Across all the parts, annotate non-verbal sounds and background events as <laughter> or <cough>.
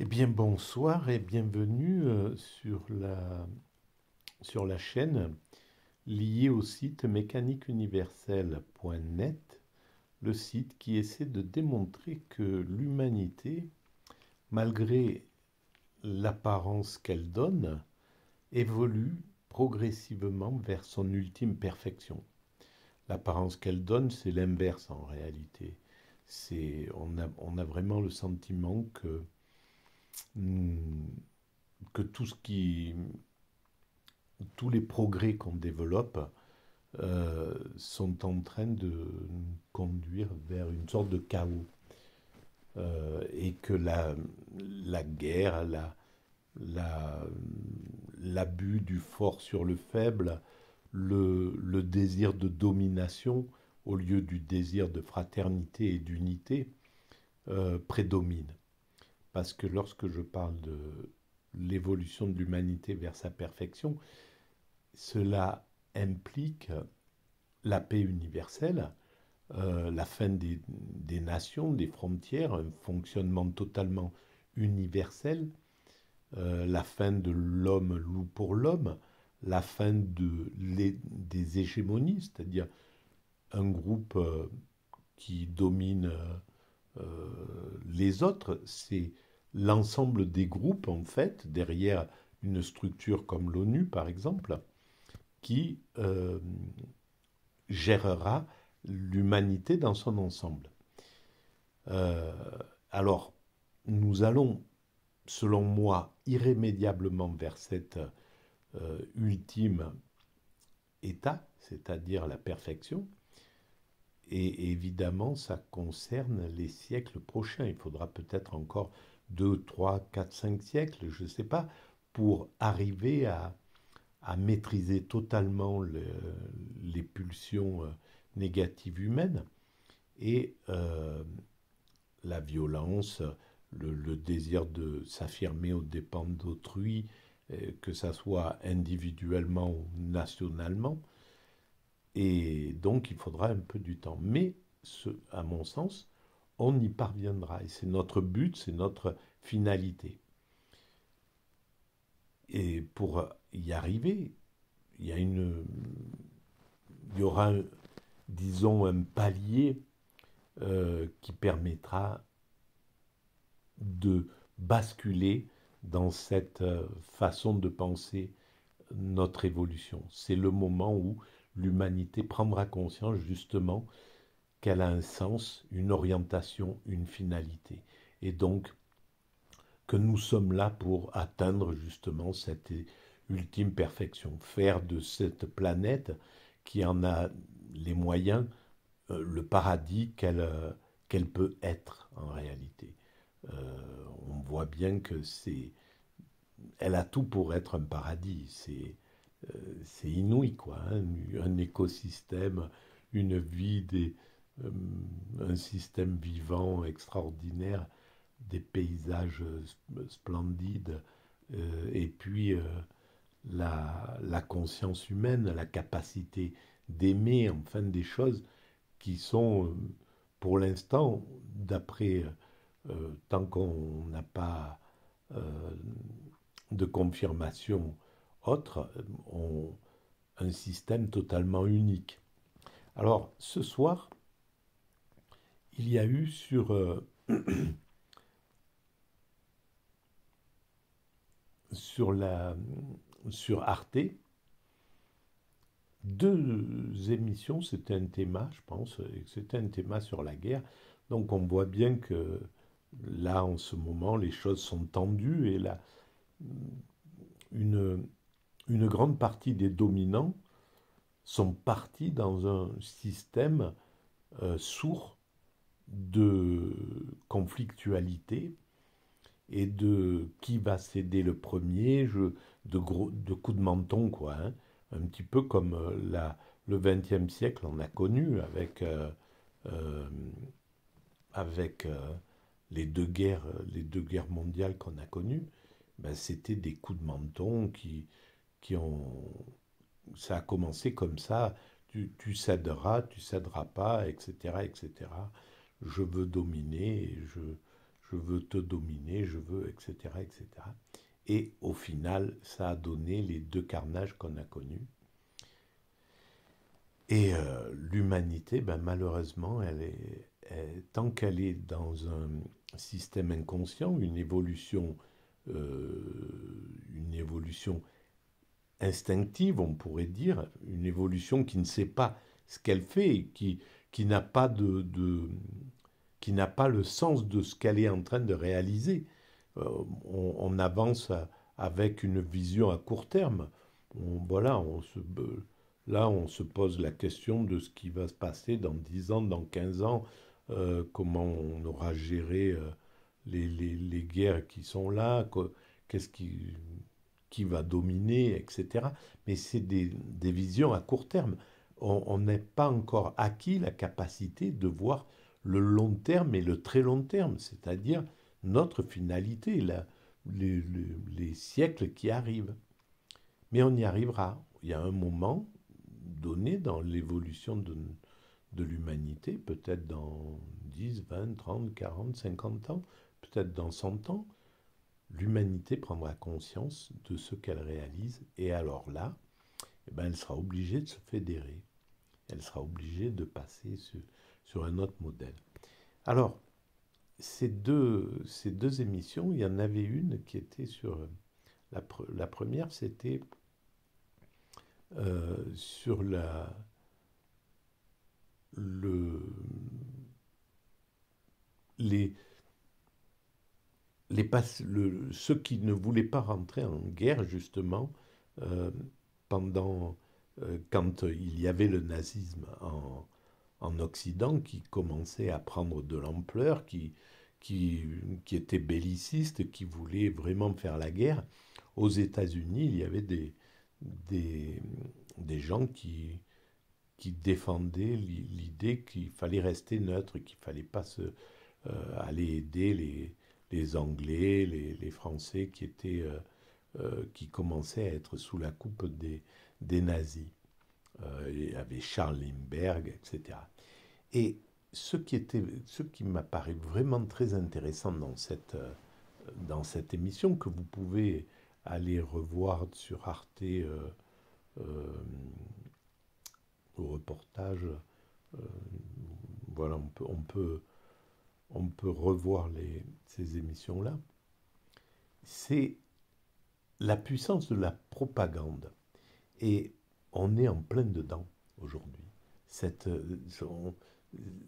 Eh bien, bonsoir et bienvenue euh, sur la, sur la chaîne liée au site mécaniqueuniverselle.net, le site qui essaie de démontrer que l'humanité, malgré l'apparence qu'elle donne, évolue progressivement vers son ultime perfection. L'apparence qu'elle donne, c'est l'inverse en réalité. C'est on on a vraiment le sentiment que Hmm. que tout ce qui, tous les progrès qu'on développe euh, sont en train de nous conduire vers une sorte de chaos. Euh, et que la, la guerre, l'abus du fort sur le faible, le, désir de domination au lieu du désir de fraternité et d'unité euh, prédomine parce que lorsque je parle de l'évolution de l'humanité vers sa perfection, cela implique la paix universelle, euh, la fin des, des, nations, des frontières, un fonctionnement totalement universel, euh, la fin de l'homme loup pour l'homme, la fin de, des hégémonies, c'est-à-dire un groupe euh, qui domine euh, les autres, c'est l'ensemble des groupes, en fait, derrière une structure comme l'ONU, par exemple, qui euh, gérera l'humanité dans son ensemble. Euh, alors, nous allons, selon moi, irrémédiablement vers cet ultime état, c'est-à-dire la perfection, et évidemment, ça concerne les siècles prochains. Il faudra peut-être encore 2, 3, 4, 5 siècles, je ne sais pas, pour arriver à, maîtriser totalement les pulsions euh, négatives humaines. Et euh, la violence, le, désir de s'affirmer aux dépens d'autrui, euh, que ça soit individuellement ou nationalement, et donc, il faudra un peu du temps. Mais, ce, à mon sens, on y parviendra. Et c'est notre but, c'est notre finalité. Et pour y arriver, il y a une, il y aura, disons, un palier euh, qui permettra de basculer dans cette euh, façon de penser notre évolution. C'est le moment où l'humanité prendra conscience justement qu'elle a un sens, une orientation, une finalité. Et donc que nous sommes là pour atteindre justement cette ultime perfection, faire de cette planète qui en a les moyens euh, le paradis qu'elle peut être en réalité. Euh, on voit bien que c'est elle a tout pour être un paradis. C'est euh, c'est inouï, quoi. Hein. un écosystème, une vie, des, euh, un système vivant extraordinaire, des paysages splendides, euh, et puis la, conscience humaine, la capacité d'aimer enfin des choses qui sont, pour l'instant, d'après, tant qu'on n'a pas de confirmation autres euh, ont un système totalement unique. Alors ce soir, il y a eu sur, euh, <clears throat> sur, la, sur Arte deux émissions, c'était un thème, je pense, et c'était un thème sur la guerre. Donc on voit bien que là, en ce moment, les choses sont tendues et là, une, une grande partie des dominants sont partis dans un système euh, sourd de conflictualité et de qui va céder le premier, de, de coups de menton, quoi. Hein. un petit peu comme euh, le XXe siècle on a connu avec, euh, avec les, deux guerres, les deux guerres mondiales qu'on a connues. Ben, C'était des coups de menton qui, qui ont. Ça a commencé comme ça. Tu, tu céderas, tu céderas pas, etc., etc. Je veux dominer, je, je veux te dominer, je veux, etc., etc. Et au final, ça a donné les deux carnages qu'on a connus. Et euh, l'humanité, ben, malheureusement, elle est, tant qu'elle est dans un système inconscient, une évolution, euh, une évolution instinctive, on pourrait dire, une évolution qui ne sait pas ce qu'elle fait qui, qui n'a pas de, qui n'a pas le sens de ce qu'elle est en train de réaliser. Euh, on, avance avec une vision à court terme. On, voilà, on se, là, on se pose la question de ce qui va se passer dans 10 ans, dans 15 ans, euh, comment on aura géré euh, les, les, guerres qui sont là, qu'est-ce qui, qui va dominer, etc. Mais c'est des, visions à court terme. On n'est pas encore acquis la capacité de voir le long terme et le très long terme, c'est-à-dire notre finalité, les, siècles qui arrivent. Mais on y arrivera. Il y a un moment donné dans l'évolution de, de l'humanité, peut-être dans 10, 20, 30, 40, 50 ans, peut-être dans 100 ans, l'humanité prendra conscience de ce qu'elle réalise et alors là, eh ben, elle sera obligée de se fédérer, elle sera obligée de passer sur, un autre modèle. Alors, ces deux, ces deux, émissions, il y en avait une qui était sur... La, première, c'était euh, sur la, le, les, le, ceux qui ne voulaient pas rentrer en guerre, justement, euh, pendant, euh, quand il y avait le nazisme en, en Occident qui commençait à prendre de l'ampleur, qui, qui, qui était belliciste, qui voulait vraiment faire la guerre, aux États-Unis, il y avait des, des, des gens qui, qui défendaient l'idée qu'il fallait rester neutre, qu'il ne fallait pas se, euh, aller aider les, les Anglais, les, Français qui étaient, euh, euh, qui commençaient à être sous la coupe des, nazis. Euh, il y avait Charles Lindbergh, etc. Et ce qui, était, ce qui m'apparaît vraiment très intéressant dans cette, dans cette émission, que vous pouvez aller revoir sur Arte au reportage, voilà, on peut, on peut on peut revoir ces émissions-là, c'est la puissance de la propagande. Et on est en plein dedans aujourd'hui. Euh,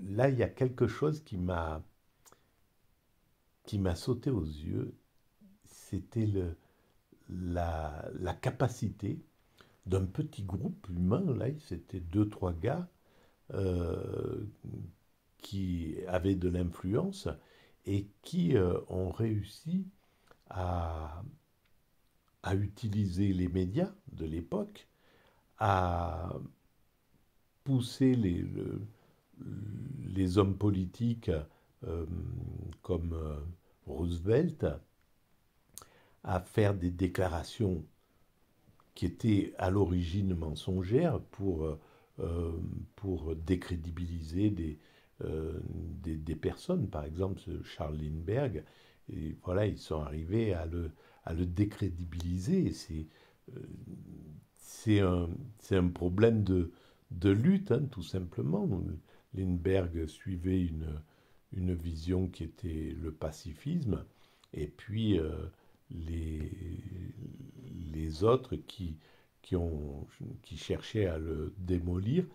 là, il y a quelque chose qui m'a qui m'a sauté aux yeux, c'était la, capacité d'un petit groupe humain, là, c'était deux, trois gars, euh, qui avaient de l'influence et qui euh, ont réussi à, utiliser les médias de l'époque, à pousser les, les hommes politiques euh, comme euh, Roosevelt à faire des déclarations qui étaient à l'origine mensongères pour, pour décrédibiliser des, euh, des, personnes, par exemple Charles Lindbergh, et voilà, ils sont arrivés à le, à le décrédibiliser. C'est euh, c'est un, un, problème de, de lutte, hein, tout simplement. Lindbergh suivait une, une vision qui était le pacifisme, et puis euh, les, les autres qui, qui, ont, qui cherchaient à le démolir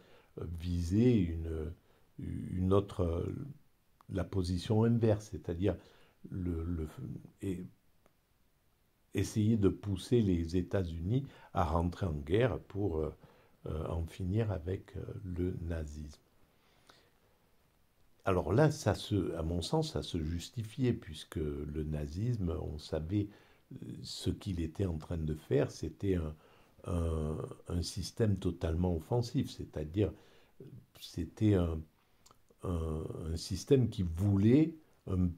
visaient une une autre, euh, la position inverse, c'est-à-dire le, et essayer de pousser les États-Unis à rentrer en guerre pour euh, euh, en finir avec le nazisme. Alors là, ça se, à mon sens, ça se justifiait, puisque le nazisme, on savait ce qu'il était en train de faire, c'était un système totalement offensif, c'est-à-dire c'était un, un, système qui voulait une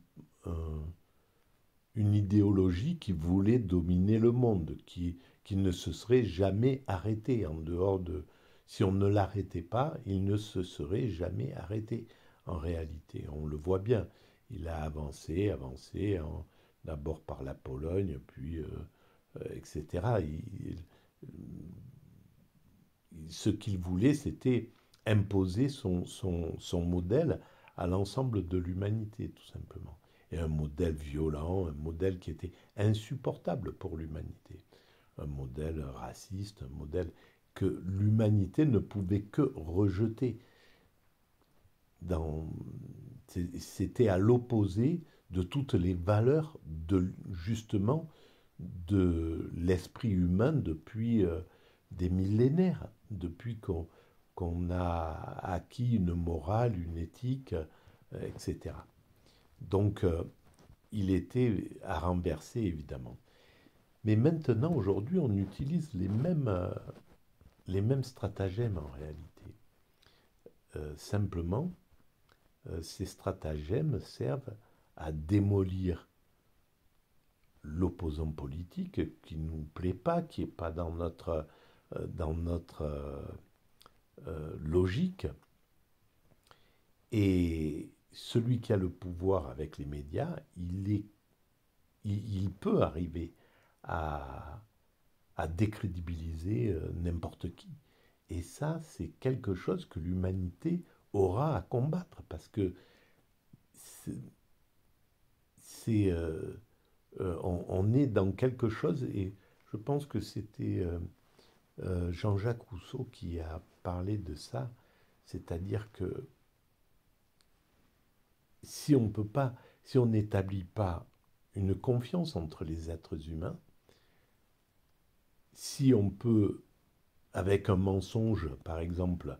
idéologie qui voulait dominer le monde, qui, qui ne se serait jamais arrêté en dehors de... Si on ne l'arrêtait pas, il ne se serait jamais arrêté en réalité. On le voit bien. Il a avancé, avancé, d'abord par la Pologne, puis euh, euh, etc. ce qu'il voulait, c'était imposer son, son, modèle à l'ensemble de l'humanité, tout simplement. Et un modèle violent, un modèle qui était insupportable pour l'humanité, un modèle raciste, un modèle que l'humanité ne pouvait que rejeter. Dans... C'était à l'opposé de toutes les valeurs de justement de l'esprit humain depuis euh, des millénaires, depuis qu'on qu'on a acquis une morale, une éthique, euh, etc. Donc, euh, il était à renverser, évidemment. Mais maintenant, aujourd'hui, on utilise les mêmes, euh, les mêmes stratagèmes en réalité. simplement, ces stratagèmes servent à démolir l'opposant politique qui ne nous plaît pas, qui n'est pas dans notre, dans notre euh, logique. Et celui qui a le pouvoir avec les médias, il, est, il, peut arriver à, à décrédibiliser euh, n'importe qui. Et ça, c'est quelque chose que l'humanité aura à combattre, parce que c'est, euh, on, est dans quelque chose, et je pense que c'était... Euh, Jean-Jacques Rousseau qui a parlé de ça, c'est-à-dire que si on peut pas, si on n'établit pas une confiance entre les êtres humains, si on peut, avec un mensonge, par exemple,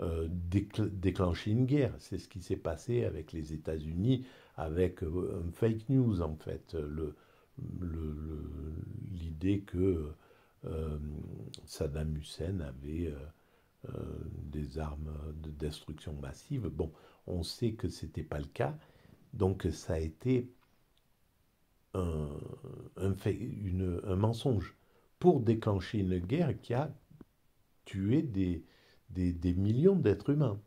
euh, déclencher une guerre. C'est ce qui s'est passé avec les États-Unis, avec euh, un fake news, en fait, l'idée que euh, Saddam Hussein avait euh, euh, des armes de destruction massive. Bon, on sait que ce n'était pas le cas. Donc ça a été un, mensonge pour déclencher une guerre qui a tué des, millions d'êtres humains.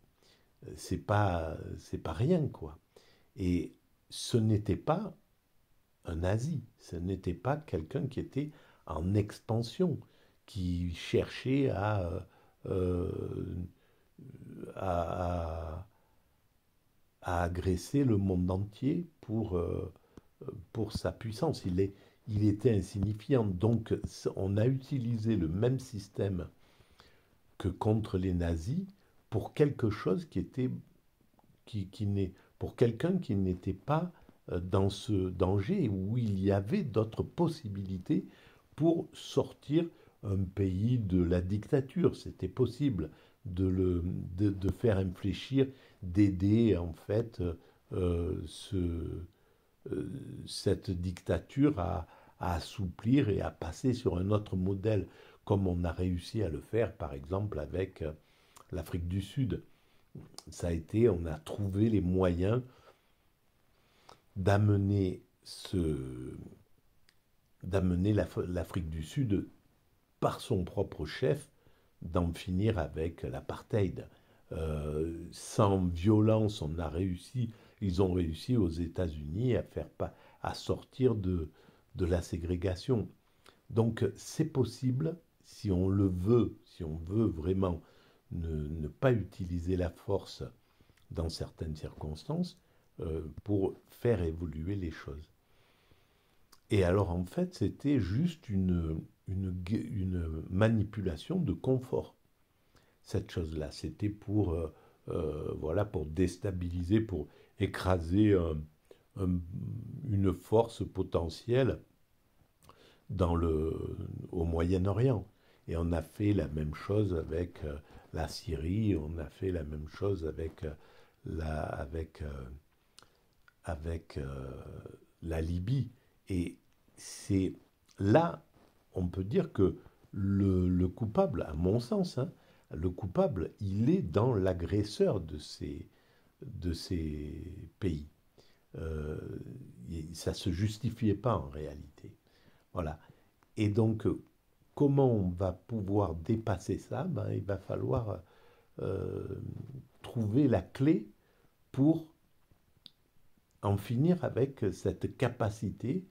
C'est pas, c'est pas rien, quoi. Et ce n'était pas un nazi, ce n'était pas quelqu'un qui était en expansion, qui cherchait euh, euh, à, à, agresser le monde entier pour, euh, sa puissance. Il, était insignifiant. Donc on a utilisé le même système que contre les nazis pour quelque chose qui qui, n'est pour quelqu'un qui n'était pas dans ce danger où il y avait d'autres possibilités pour sortir un pays de la dictature. C'était possible de, le, de, faire infléchir, d'aider en fait euh, ce, euh, cette dictature à, à, assouplir et à passer sur un autre modèle, comme on a réussi à le faire par exemple avec euh, l'Afrique du Sud. Ça a été, on a trouvé les moyens d'amener ce, d'amener l'Afrique du Sud, par son propre chef, d'en finir avec l'apartheid. Euh, sans violence, on a réussi, ils ont réussi aux États-Unis à, faire à sortir de, la ségrégation. Donc c'est possible, si on le veut, si on veut vraiment ne, pas utiliser la force dans certaines circonstances, euh, pour faire évoluer les choses. Et alors en fait, c'était juste une, une, manipulation de confort. Cette chose-là, c'était pour, euh, euh, voilà, pour déstabiliser, pour écraser une force potentielle dans le, au Moyen-Orient. Et on a fait la même chose avec euh, la Syrie, on a fait la même chose avec la, avec, avec la Libye. Et c'est là, on peut dire que le, coupable, à mon sens, hein, le coupable, il est dans l'agresseur de ces, pays. Euh, ça ne se justifiait pas en réalité. Voilà. Et donc, comment on va pouvoir dépasser ça ben, Il va falloir euh, trouver la clé pour en finir avec cette capacité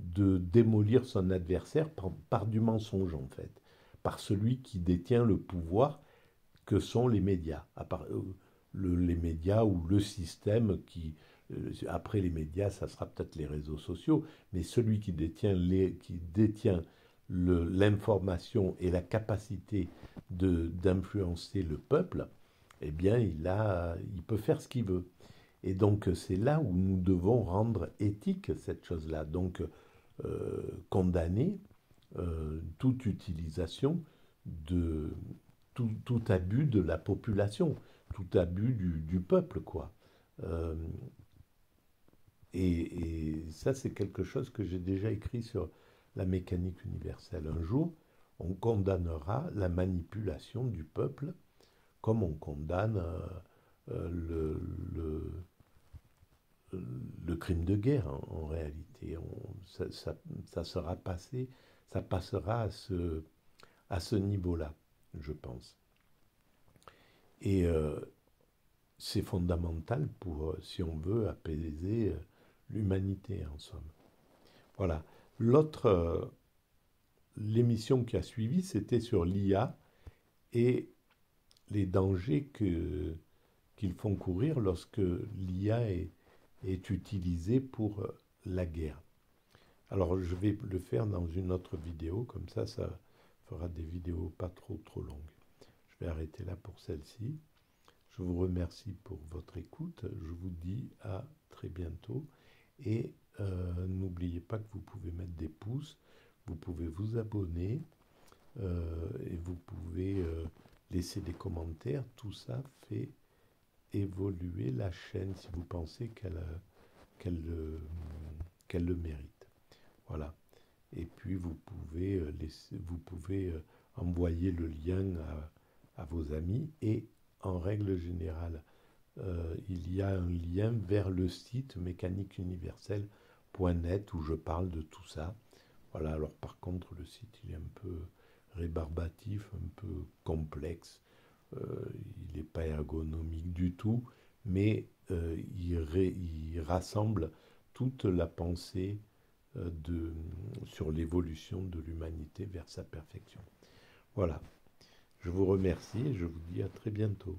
de démolir son adversaire par, du mensonge en fait, par celui qui détient le pouvoir que sont les médias, euh, les médias ou le système qui, euh, après les médias, ça sera peut-être les réseaux sociaux, mais celui qui détient les, qui détient l'information et la capacité d'influencer le peuple, eh bien, il, a, il peut faire ce qu'il veut. Et donc, c'est là où nous devons rendre éthique cette chose-là. Donc, euh, condamner euh, toute utilisation de tout, abus de la population, tout abus du, peuple, quoi. Euh, et, ça, c'est quelque chose que j'ai déjà écrit sur la mécanique universelle. Un jour, on condamnera la manipulation du peuple comme on condamne le, crime de guerre en réalité ça, sera passé, ça passera à ce, à ce niveau-là, je pense. Et euh, c'est fondamental pour, euh, si on veut, apaiser euh, l'humanité, en somme. Voilà. L'autre, l'émission qui a suivi, c'était sur l'IA et les dangers que, qu'ils font courir lorsque l'IA est utilisée pour la guerre. Alors je vais le faire dans une autre vidéo, comme ça, ça fera des vidéos pas trop trop longues. Je vais arrêter là pour celle-ci. Je vous remercie pour votre écoute. Je vous dis à très bientôt. Et euh, n'oubliez pas que vous pouvez mettre des pouces, vous pouvez vous abonner euh, et vous pouvez euh, laisser des commentaires. Tout ça fait évoluer la chaîne si vous pensez qu'elle qu'elle le mérite. Voilà. Et puis vous pouvez, euh, vous pouvez euh, envoyer le lien à, vos amis et en règle générale, euh, il y a un lien vers le site mécaniqueuniverselle.net où je parle de tout ça. Voilà, alors par contre, le site il est un peu rébarbatif, un peu complexe, il n'est pas ergonomique du tout, mais il, rassemble toute la pensée euh, de, sur l'évolution de l'humanité vers sa perfection. Voilà. Je vous remercie et je vous dis à très bientôt.